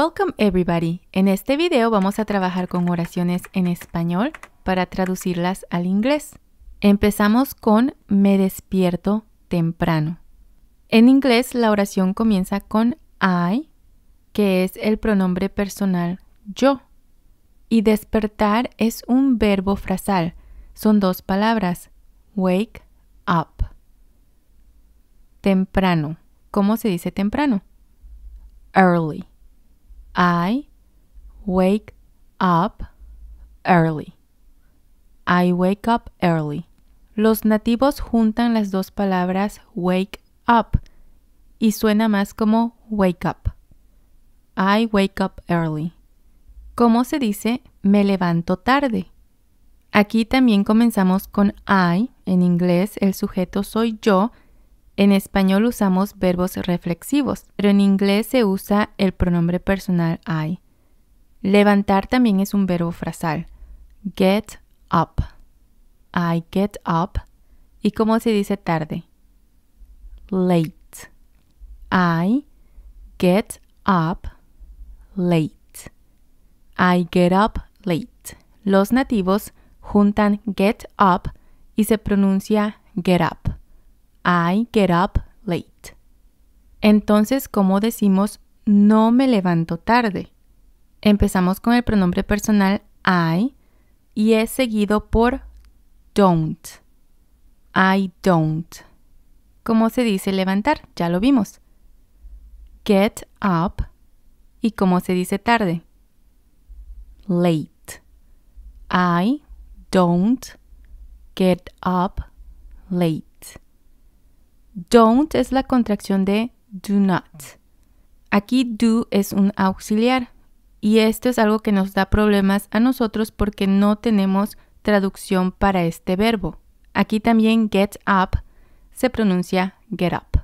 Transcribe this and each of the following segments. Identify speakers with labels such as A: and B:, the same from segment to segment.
A: Welcome everybody. En este video vamos a trabajar con oraciones en español para traducirlas al inglés. Empezamos con me despierto temprano. En inglés la oración comienza con I, que es el pronombre personal yo. Y despertar es un verbo frasal. Son dos palabras. Wake up. Temprano. ¿Cómo se dice temprano? Early. I wake up early. I wake up early. Los nativos juntan las dos palabras wake up y suena más como wake up. I wake up early. ¿Cómo se dice me levanto tarde? Aquí también comenzamos con I, en inglés el sujeto soy yo en español usamos verbos reflexivos, pero en inglés se usa el pronombre personal I. Levantar también es un verbo frasal. Get up. I get up. ¿Y cómo se dice tarde? Late. I get up late. I get up late. Los nativos juntan get up y se pronuncia get up. I get up late. Entonces, ¿cómo decimos no me levanto tarde? Empezamos con el pronombre personal I y es seguido por don't. I don't. ¿Cómo se dice levantar? Ya lo vimos. Get up. ¿Y cómo se dice tarde? Late. I don't get up late. Don't es la contracción de do not. Aquí do es un auxiliar y esto es algo que nos da problemas a nosotros porque no tenemos traducción para este verbo. Aquí también get up se pronuncia get up.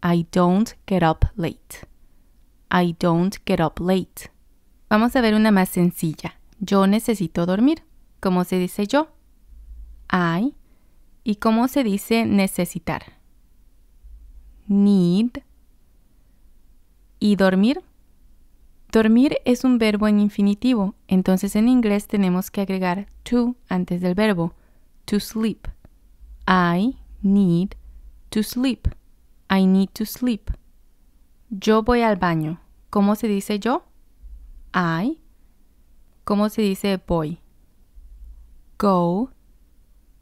A: I don't get up late. I don't get up late. Vamos a ver una más sencilla. Yo necesito dormir. ¿Cómo se dice yo? I. ¿Y cómo se dice necesitar? need. ¿Y dormir? Dormir es un verbo en infinitivo, entonces en inglés tenemos que agregar to antes del verbo. To sleep. I need to sleep. I need to sleep. Yo voy al baño. ¿Cómo se dice yo? I. ¿Cómo se dice voy? Go.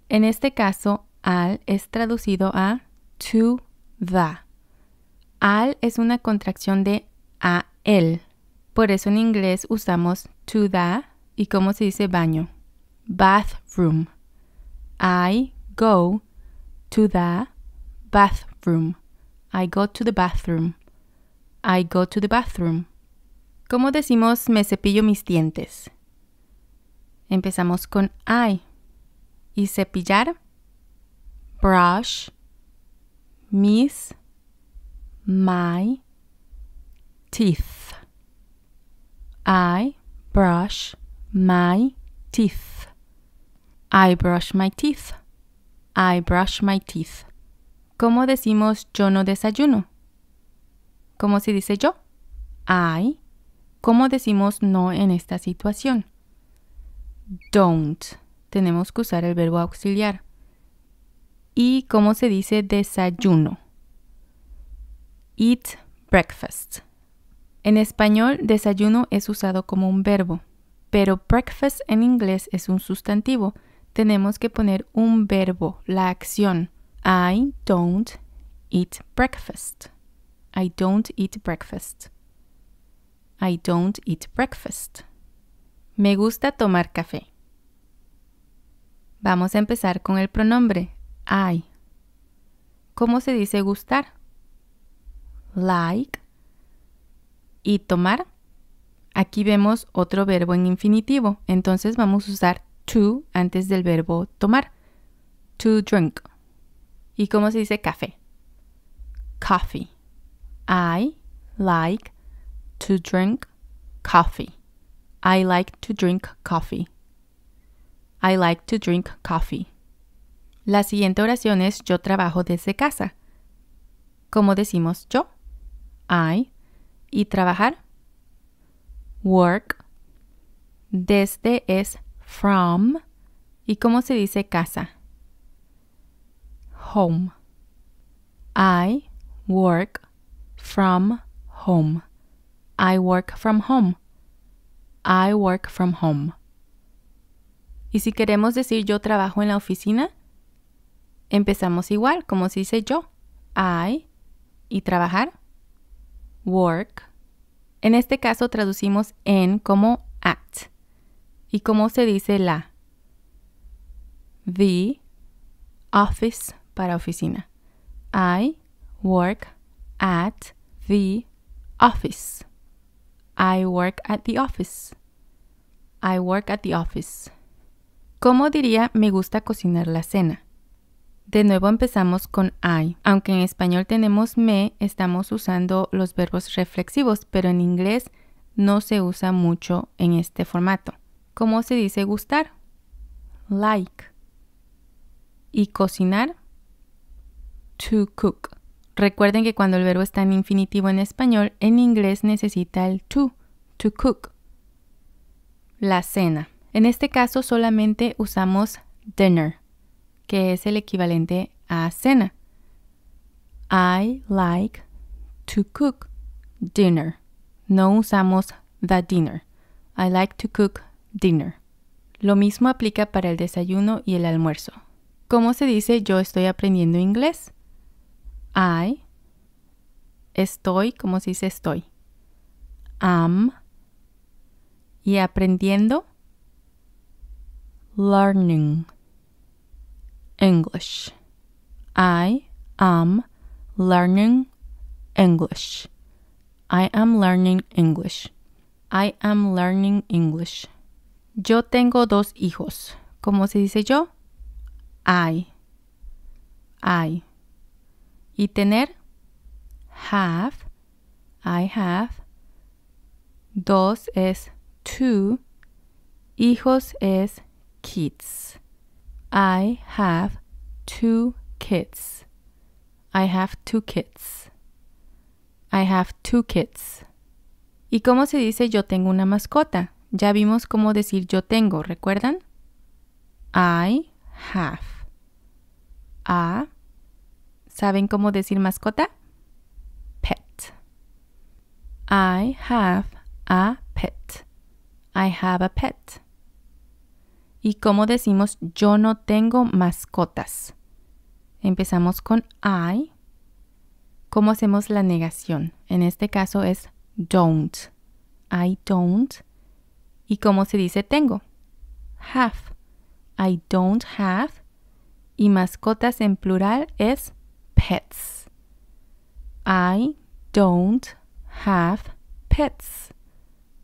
A: En este caso, al es traducido a to The. Al es una contracción de a él. Por eso en inglés usamos to the y cómo se dice baño. Bathroom. I go to the bathroom. I go to the bathroom. I go to the bathroom. ¿Cómo decimos me cepillo mis dientes? Empezamos con I. Y cepillar, brush, miss my teeth. I brush my teeth. I brush my teeth. I brush my teeth. ¿Cómo decimos yo no desayuno? ¿Cómo se dice yo? I. ¿Cómo decimos no en esta situación? Don't. Tenemos que usar el verbo auxiliar y cómo se dice desayuno. Eat breakfast. En español, desayuno es usado como un verbo, pero breakfast en inglés es un sustantivo. Tenemos que poner un verbo, la acción. I don't eat breakfast. I don't eat breakfast. I don't eat breakfast. Me gusta tomar café. Vamos a empezar con el pronombre. I. ¿Cómo se dice gustar? Like. ¿Y tomar? Aquí vemos otro verbo en infinitivo, entonces vamos a usar to antes del verbo tomar. To drink. ¿Y cómo se dice café? Coffee. I like to drink coffee. I like to drink coffee. I like to drink coffee. La siguiente oración es yo trabajo desde casa. ¿Cómo decimos yo? I. Y trabajar. Work. Desde es from. ¿Y cómo se dice casa? Home. I work from home. I work from home. I work from home. Y si queremos decir yo trabajo en la oficina, Empezamos igual, como se dice yo. I y trabajar. Work. En este caso traducimos en como at, ¿Y cómo se dice la? The office para oficina. I work at the office. I work at the office. I work at the office. ¿Cómo diría me gusta cocinar la cena? De nuevo empezamos con I. Aunque en español tenemos me, estamos usando los verbos reflexivos, pero en inglés no se usa mucho en este formato. ¿Cómo se dice gustar? Like. Y cocinar? To cook. Recuerden que cuando el verbo está en infinitivo en español, en inglés necesita el to, to cook. La cena. En este caso solamente usamos dinner que es el equivalente a cena. I like to cook dinner. No usamos the dinner. I like to cook dinner. Lo mismo aplica para el desayuno y el almuerzo. ¿Cómo se dice yo estoy aprendiendo inglés? I estoy, como se dice estoy? Am y aprendiendo learning. English. I am learning English. I am learning English. I am learning English. Yo tengo dos hijos. ¿Cómo se dice yo? I. I. Y tener have. I have. Dos es two. Hijos es kids. I have two kids. I have two kids. I have two kids. ¿Y cómo se dice yo tengo una mascota? Ya vimos cómo decir yo tengo, ¿recuerdan? I have. A. ¿Saben cómo decir mascota? Pet. I have a pet. I have a pet y cómo decimos yo no tengo mascotas. Empezamos con I. ¿Cómo hacemos la negación? En este caso es don't. I don't. ¿Y cómo se dice tengo? Have. I don't have. Y mascotas en plural es pets. I don't have pets.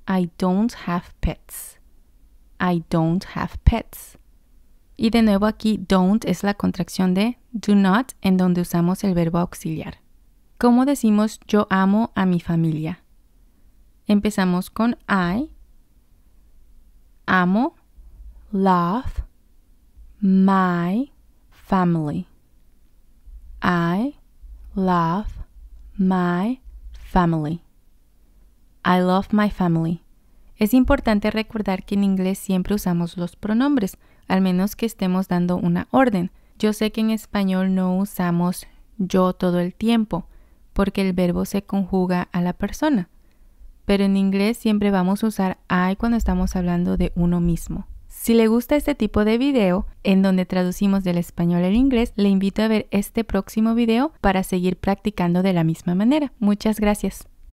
A: I don't have pets. I don't have pets. Y de nuevo aquí don't es la contracción de do not en donde usamos el verbo auxiliar. ¿Cómo decimos yo amo a mi familia? Empezamos con I, amo, love, my family. I love my family. I love my family. Es importante recordar que en inglés siempre usamos los pronombres, al menos que estemos dando una orden. Yo sé que en español no usamos yo todo el tiempo, porque el verbo se conjuga a la persona. Pero en inglés siempre vamos a usar I cuando estamos hablando de uno mismo. Si le gusta este tipo de video, en donde traducimos del español al inglés, le invito a ver este próximo video para seguir practicando de la misma manera. Muchas gracias.